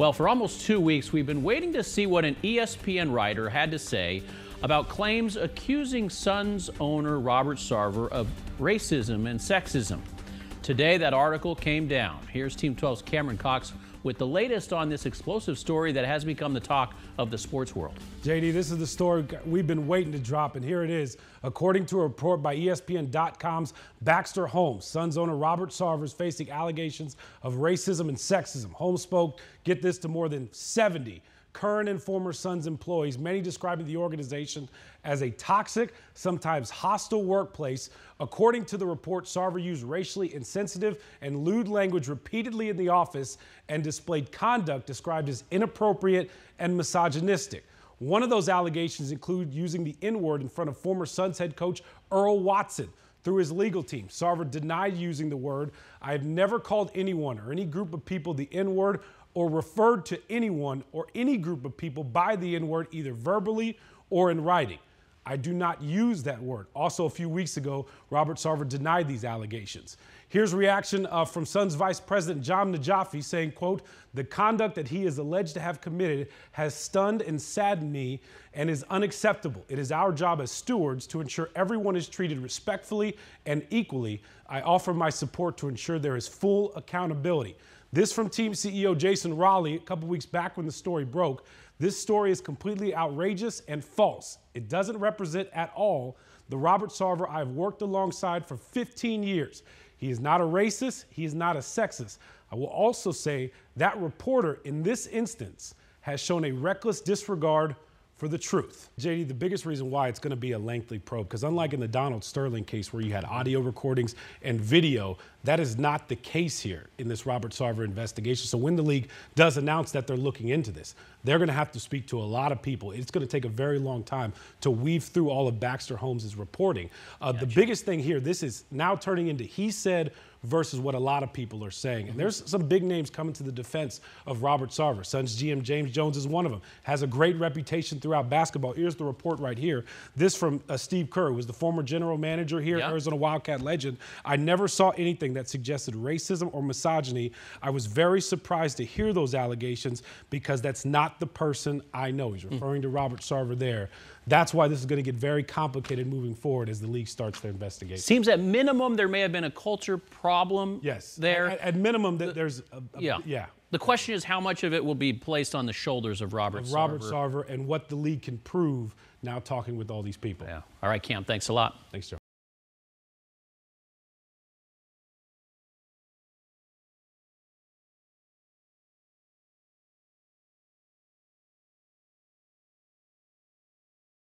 Well, for almost two weeks, we've been waiting to see what an ESPN writer had to say about claims accusing Suns owner Robert Sarver of racism and sexism. Today, that article came down. Here's Team 12's Cameron Cox with the latest on this explosive story that has become the talk of the sports world. JD, this is the story we've been waiting to drop, and here it is. According to a report by ESPN.com's Baxter Holmes, Suns owner Robert Sarver is facing allegations of racism and sexism. Holmes spoke, get this, to more than 70 current and former Suns employees, many describing the organization as a toxic, sometimes hostile workplace. According to the report, Sarver used racially insensitive and lewd language repeatedly in the office and displayed conduct described as inappropriate and misogynistic. One of those allegations include using the N-word in front of former Suns head coach Earl Watson through his legal team. Sarver denied using the word. I have never called anyone or any group of people the N-word or referred to anyone or any group of people by the N word, either verbally or in writing. I do not use that word. Also, a few weeks ago, Robert Sarver denied these allegations. Here's reaction uh, from Sun's Vice President John Najafi saying, quote, the conduct that he is alleged to have committed has stunned and saddened me and is unacceptable. It is our job as stewards to ensure everyone is treated respectfully and equally. I offer my support to ensure there is full accountability. This from team CEO Jason Raleigh a couple weeks back when the story broke. This story is completely outrageous and false. It doesn't represent at all the Robert Sarver I've worked alongside for 15 years. He is not a racist, he is not a sexist. I will also say that reporter in this instance has shown a reckless disregard for the truth. JD, the biggest reason why it's going to be a lengthy probe, because unlike in the Donald Sterling case where you had audio recordings and video, that is not the case here in this Robert Sarver investigation. So when the league does announce that they're looking into this, they're going to have to speak to a lot of people. It's going to take a very long time to weave through all of Baxter Holmes' reporting. Uh, gotcha. The biggest thing here, this is now turning into he said, versus what a lot of people are saying. And there's some big names coming to the defense of Robert Sarver. Suns GM James Jones is one of them. Has a great reputation throughout basketball. Here's the report right here. This from uh, Steve Kerr, who was the former general manager here, yeah. Arizona Wildcat legend. I never saw anything that suggested racism or misogyny. I was very surprised to hear those allegations because that's not the person I know. He's hmm. referring mm. to Robert Sarver there. That's why this is going to get very complicated moving forward as the league starts their investigation. Seems at minimum there may have been a culture problem problem yes. there. At, at minimum, that there's a, a, yeah. yeah. The question is how much of it will be placed on the shoulders of Robert of Robert Sarver. Sarver and what the league can prove now talking with all these people. Yeah. All right, Cam, thanks a lot. Thanks, Joe.